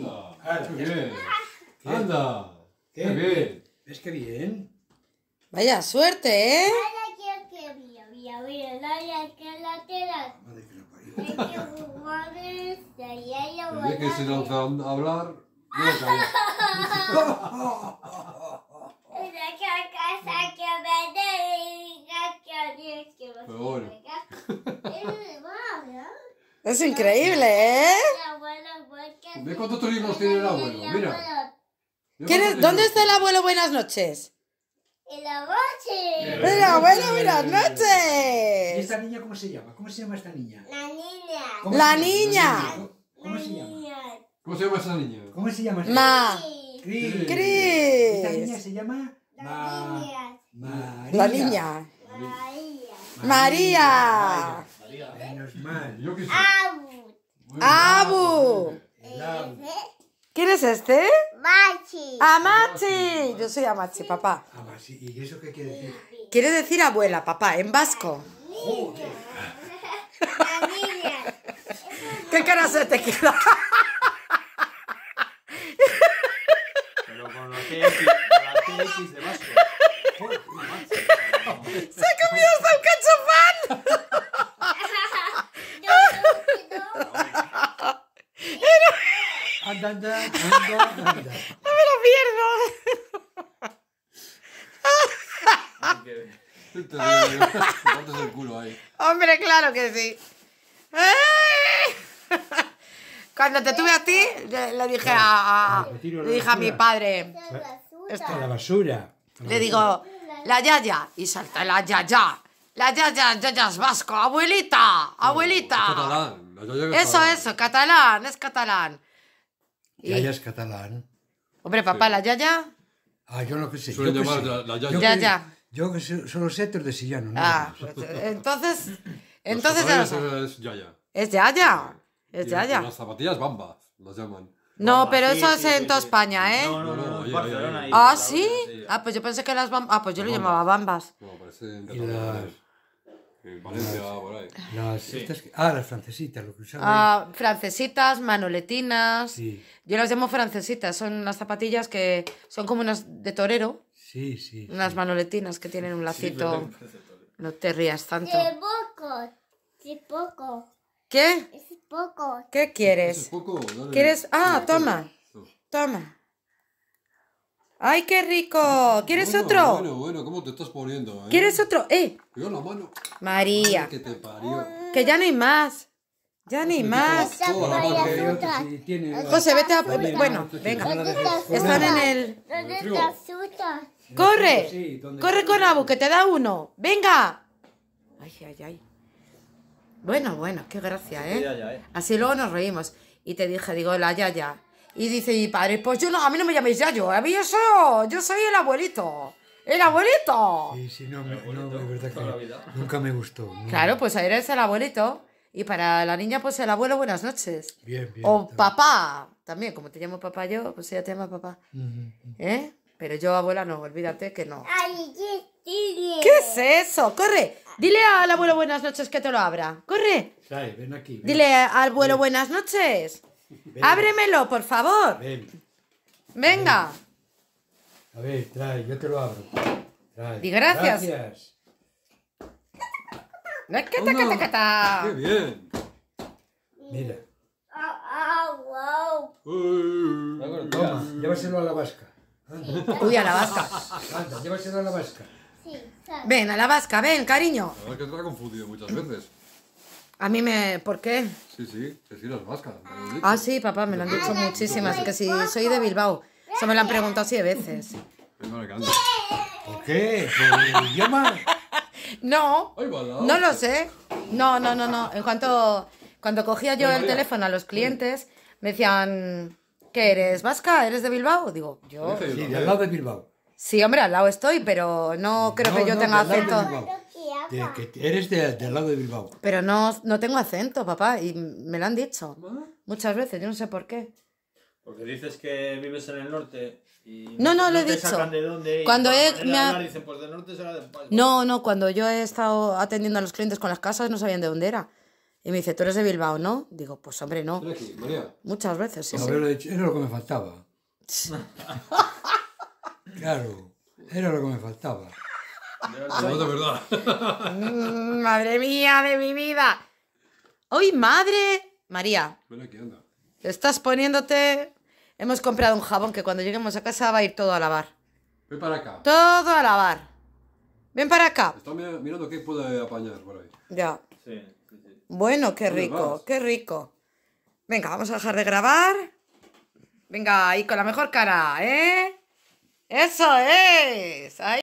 Ah, qué? Anda. Qué, bien. ¿Ves qué bien? Vaya suerte, ¿eh? que que hablar, Es increíble, ¿eh? cuántos turismos tiene el abuelo? Mira. ¿Dónde está el abuelo? Buenas noches. El abuelo. Mira abuelo, buenas noches. ¿Y esta niña cómo se llama? ¿Cómo se llama esta niña? La niña. la, niña. ¿Cómo se llama? ¿Cómo se llama esta niña? ¿Cómo se llama? Ma. Cris. La ¿Esta niña se llama? Ma. María. La niña. María. María. María. Menos Abu. Abu. ¿Quién es este? Machi. Amachi. Ah, Yo soy Amachi, papá. Amachi. ¿Y eso qué quiere decir? Quiere decir abuela, papá, en vasco. Joder. ¿Qué cara se te queda? Pero con la TX, con la de vasco. ¡No me lo pierdo! el culo ahí. Hombre, claro que sí. Cuando te tuve a ti, le dije a, le dije a mi padre. Esto. es la basura. Le digo, la yaya. Y salta la yaya. La yaya, yaya es vasco. Abuelita, abuelita. Eso, eso, catalán, es catalán. Yaya es catalán. Hombre, papá, la Yaya. Ah, yo no sé. Suelen llamar la, Yaya. Yo que solo sé tres de sillano. Ah, pues, entonces. entonces Es Yaya. Es Yaya. Es Yaya. Las zapatillas bamba, las llaman. No, pero eso es en toda España, ¿eh? No, no, no, en Barcelona. Ah, ¿sí? Ah, pues yo pensé que las bambas... Ah, pues yo lo llamaba bambas. No, parece ah, las francesitas, lo que Ah, francesitas, manoletinas. Yo las llamo francesitas, son unas zapatillas que son como unas de torero. Sí, sí. Unas manoletinas que tienen un lacito. no te rías tanto. poco, poco. ¿Qué? ¿Qué quieres? ¿Quieres? Ah, toma. Toma. ¡Ay, qué rico! ¿Quieres otro? Bueno, bueno, ¿cómo te estás poniendo? Eh? ¿Quieres otro? ¡Eh! María. que, ya no hay más. Ya ni más. José, vete a... Bueno, venga. Están en el... ¡Corre! ¡Corre con Abu, que te da uno! ¡Venga! Ay, ay, ay. Bueno, bueno, qué gracia, ¿eh? ¿eh? Así luego nos reímos. Y te dije, digo, la ya, ya. Y dice, y padre, pues yo no, a mí no me llaméis yo a mí yo soy, yo soy el abuelito. ¡El abuelito! Sí, sí, no, no es verdad que nunca me gustó. Claro, pues ahí eres el abuelito. Y para la niña, pues el abuelo, buenas noches. Bien, bien. O papá, también, como te llamo papá yo, pues ella te llama papá. ¿Eh? Pero yo, abuela, no, olvídate que no. ¿qué, es eso? ¡Corre! Dile al abuelo buenas noches que te lo abra. ¡Corre! Sí, ven aquí. Dile al abuelo buenas noches. Ábremelo, por favor. Venga. A ver. trae, yo te lo abro. y Di gracias. Gracias. te te cata. ¡Qué bien! Mira. Toma, llévaselo a la vasca. Uy, a la vasca. Anda, llévaselo a la vasca. Ven, a la vasca, ven, cariño. a ver que te ha confundido muchas veces. A mí me... ¿Por qué? Sí, sí, que sí, las vascas. Ah, sí, papá, me lo han dicho muchísimas, que si soy de Bilbao. Eso me lo han preguntado así de veces. Pues ¿Por qué? ¿Por el idioma? No, no lo sé. No, no, no, no. En cuanto cuando cogía yo pues el teléfono a los clientes, me decían, ¿qué eres? ¿Vasca? ¿Eres de Bilbao? Digo, yo... Sí, al lado de Bilbao. Sí, hombre, al lado estoy, pero no creo que yo tenga acento que eres de, del lado de Bilbao. Pero no, no tengo acento, papá, y me lo han dicho muchas veces, yo no sé por qué. Porque dices que vives en el norte. Y no, no, lo he dicho. cuando No, no, cuando yo he estado atendiendo a los clientes con las casas no sabían de dónde era. Y me dice, ¿tú eres de Bilbao, no? Digo, pues hombre, no. Muchas veces, sí. sí. Era lo que me faltaba. claro, era lo que me faltaba. Mm, madre mía de mi vida. ¡Ay, madre! María. ¿Qué anda. Estás poniéndote. Hemos comprado un jabón que cuando lleguemos a casa va a ir todo a lavar. Ven para acá. Todo a lavar. Ven para acá. Está mirando qué puede apañar por ahí. Ya. Bueno, qué rico, qué rico. Venga, vamos a dejar de grabar. Venga, ahí con la mejor cara, ¿eh? Eso es. Ahí.